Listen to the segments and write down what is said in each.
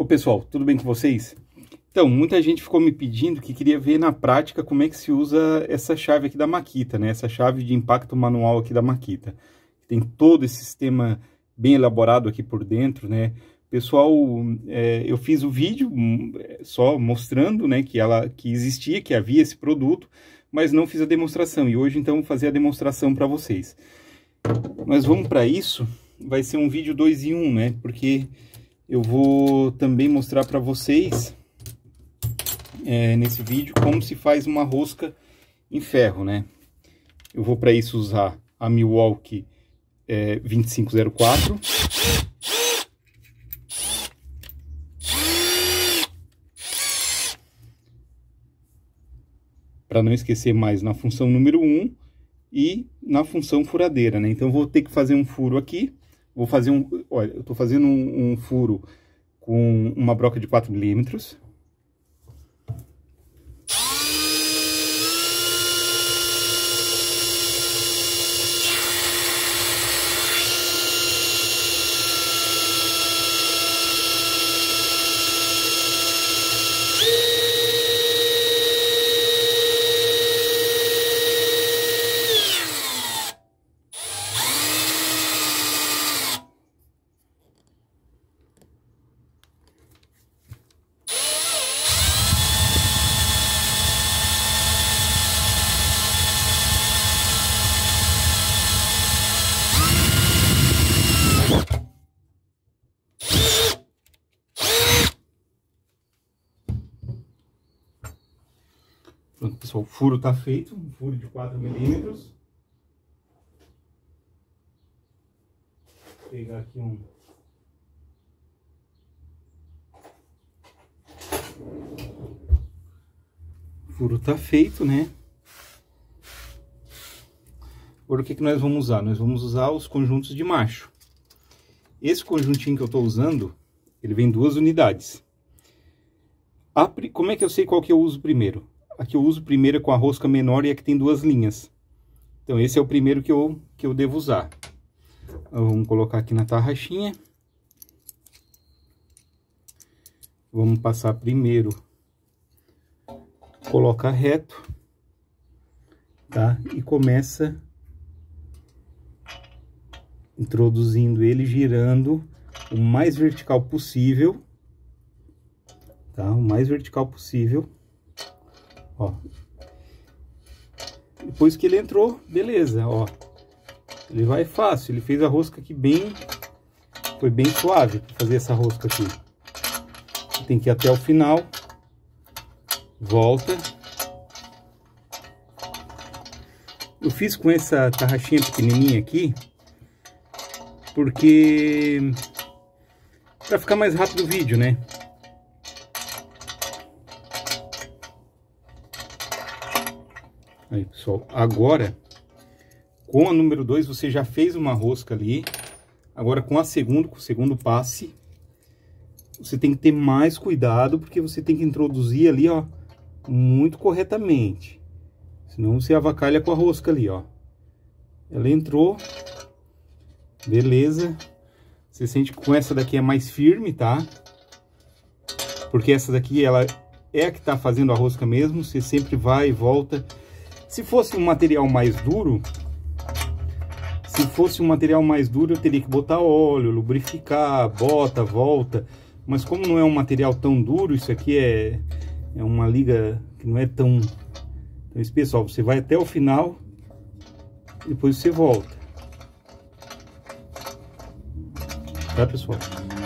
Ô pessoal, tudo bem com vocês? Então, muita gente ficou me pedindo que queria ver na prática como é que se usa essa chave aqui da Makita, né? Essa chave de impacto manual aqui da Makita. Tem todo esse sistema bem elaborado aqui por dentro, né? Pessoal, é, eu fiz o vídeo hum, só mostrando né, que, ela, que existia, que havia esse produto, mas não fiz a demonstração. E hoje, então, vou fazer a demonstração para vocês. Mas vamos para isso. Vai ser um vídeo 2 em 1, um, né? Porque eu vou também mostrar para vocês é, nesse vídeo como se faz uma rosca em ferro, né? Eu vou para isso usar a Milwaukee é, 2504. Para não esquecer mais na função número 1 um, e na função furadeira, né? Então, vou ter que fazer um furo aqui Vou fazer um, olha, eu estou fazendo um, um furo com uma broca de 4 milímetros, Pronto, pessoal, o furo está feito, um furo de 4 milímetros. Vou pegar aqui um... O furo está feito, né? Agora o que, que nós vamos usar? Nós vamos usar os conjuntos de macho. Esse conjuntinho que eu estou usando, ele vem duas unidades. Como é que eu sei qual que eu uso primeiro? a que eu uso primeiro é com a rosca menor e a que tem duas linhas. Então esse é o primeiro que eu, que eu devo usar. Então, vamos colocar aqui na tarraxinha. Vamos passar primeiro, coloca reto, tá? E começa introduzindo ele, girando o mais vertical possível, tá? O mais vertical possível. Ó. Depois que ele entrou, beleza, ó. Ele vai fácil, ele fez a rosca aqui bem... Foi bem suave fazer essa rosca aqui. Tem que ir até o final. Volta. Eu fiz com essa tarraxinha pequenininha aqui, porque para ficar mais rápido o vídeo, né? Aí, pessoal, agora, com a número 2, você já fez uma rosca ali. Agora, com a segunda, com o segundo passe, você tem que ter mais cuidado, porque você tem que introduzir ali, ó, muito corretamente. Senão você avacalha com a rosca ali, ó. Ela entrou, beleza. Você sente que com essa daqui é mais firme, tá? Porque essa daqui, ela é a que tá fazendo a rosca mesmo, você sempre vai e volta se fosse um material mais duro, se fosse um material mais duro, eu teria que botar óleo, lubrificar, bota, volta. Mas como não é um material tão duro, isso aqui é, é uma liga que não é tão, tão espessa. Ó, você vai até o final, depois você volta. Tá, pessoal?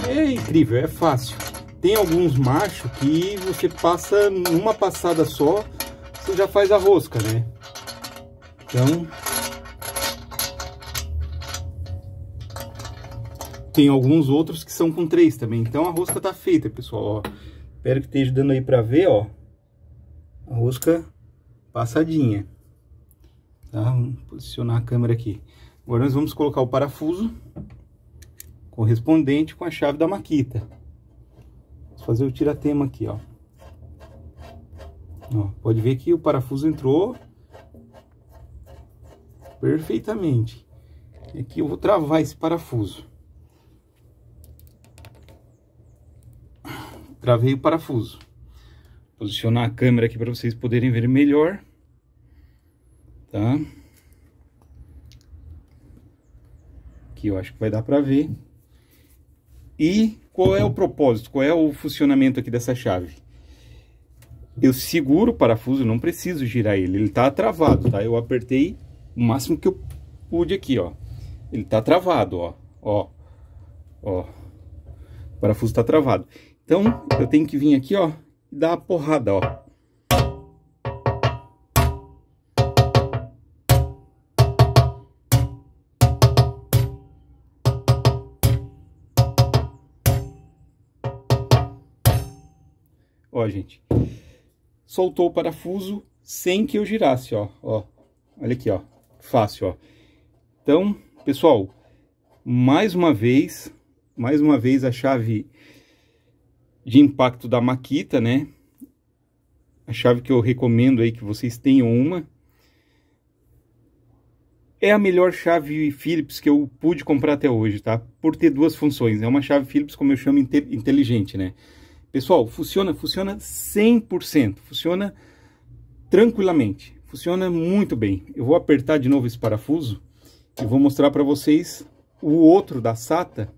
É incrível, é fácil. Tem alguns machos que você passa numa passada só, você já faz a rosca, né? Então, tem alguns outros que são com três também. Então a rosca tá feita, pessoal, ó. Espero que esteja dando aí para ver, ó. A rosca passadinha. Tá? Vamos posicionar a câmera aqui. Agora nós vamos colocar o parafuso correspondente com a chave da maquita. Vamos fazer o tiratema aqui, ó. ó pode ver que o parafuso entrou perfeitamente. E aqui eu vou travar esse parafuso. Travei o parafuso. Posicionar a câmera aqui para vocês poderem ver melhor. Tá? Aqui eu acho que vai dar para ver. E qual é o propósito, qual é o funcionamento aqui dessa chave? Eu seguro o parafuso, não preciso girar ele, ele está travado, tá? Eu apertei o máximo que eu pude aqui, ó. Ele tá travado, ó. Ó. Ó. O parafuso tá travado. Então, eu tenho que vir aqui, ó, e dar a porrada, ó. Ó, gente. Soltou o parafuso sem que eu girasse, ó. Ó. Olha aqui, ó fácil, ó. Então, pessoal, mais uma vez, mais uma vez a chave de impacto da Makita, né? A chave que eu recomendo aí que vocês tenham uma. É a melhor chave Philips que eu pude comprar até hoje, tá? Por ter duas funções. É uma chave Philips, como eu chamo, inteligente, né? Pessoal, funciona, funciona 100%. Funciona tranquilamente. Funciona muito bem. Eu vou apertar de novo esse parafuso e vou mostrar para vocês o outro da SATA,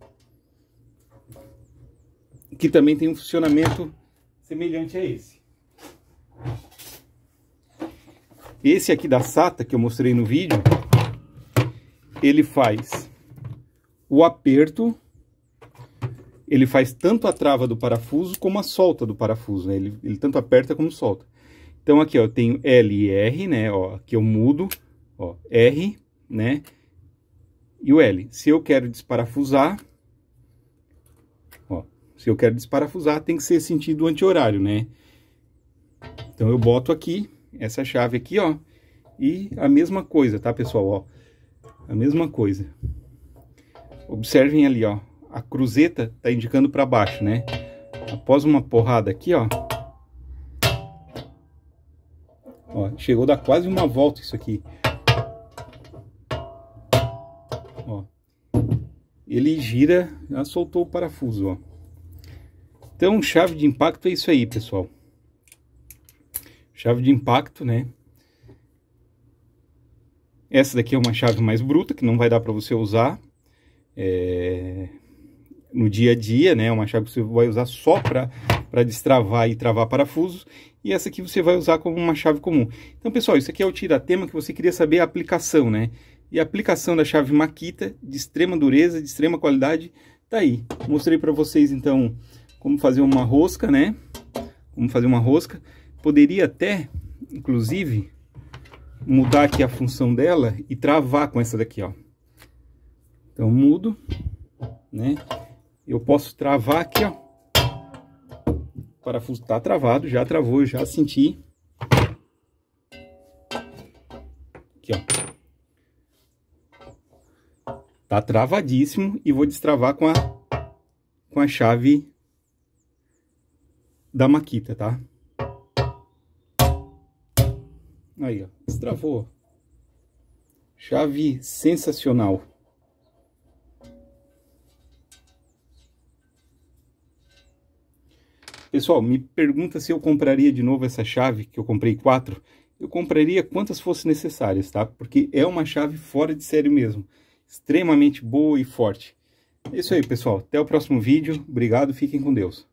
que também tem um funcionamento semelhante a esse. Esse aqui da SATA, que eu mostrei no vídeo, ele faz o aperto, ele faz tanto a trava do parafuso como a solta do parafuso, né? ele, ele tanto aperta como solta. Então, aqui, ó, eu tenho L e R, né? Ó, aqui eu mudo, ó, R, né? E o L. Se eu quero desparafusar, ó, se eu quero desparafusar, tem que ser sentido anti-horário, né? Então, eu boto aqui, essa chave aqui, ó, e a mesma coisa, tá, pessoal, ó, a mesma coisa. Observem ali, ó, a cruzeta tá indicando para baixo, né? Após uma porrada aqui, ó, Ó, chegou a dar quase uma volta isso aqui. Ó, ele gira, já soltou o parafuso, ó. Então, chave de impacto é isso aí, pessoal. Chave de impacto, né? Essa daqui é uma chave mais bruta, que não vai dar para você usar. É no dia a dia, né? Uma chave que você vai usar só para destravar e travar parafusos. E essa aqui você vai usar como uma chave comum. Então, pessoal, isso aqui é o tiratema que você queria saber a aplicação, né? E a aplicação da chave Makita, de extrema dureza, de extrema qualidade, tá aí. Mostrei para vocês, então, como fazer uma rosca, né? Como fazer uma rosca. Poderia até, inclusive, mudar aqui a função dela e travar com essa daqui, ó. Então, mudo, né? eu posso travar aqui, ó. O parafuso tá travado, já travou, já senti. Aqui, ó. Tá travadíssimo e vou destravar com a, com a chave da maquita, tá? Aí, ó. Destravou. Chave sensacional. Pessoal, me pergunta se eu compraria de novo essa chave, que eu comprei quatro. Eu compraria quantas fossem necessárias, tá? Porque é uma chave fora de série mesmo. Extremamente boa e forte. É isso aí, pessoal. Até o próximo vídeo. Obrigado, fiquem com Deus.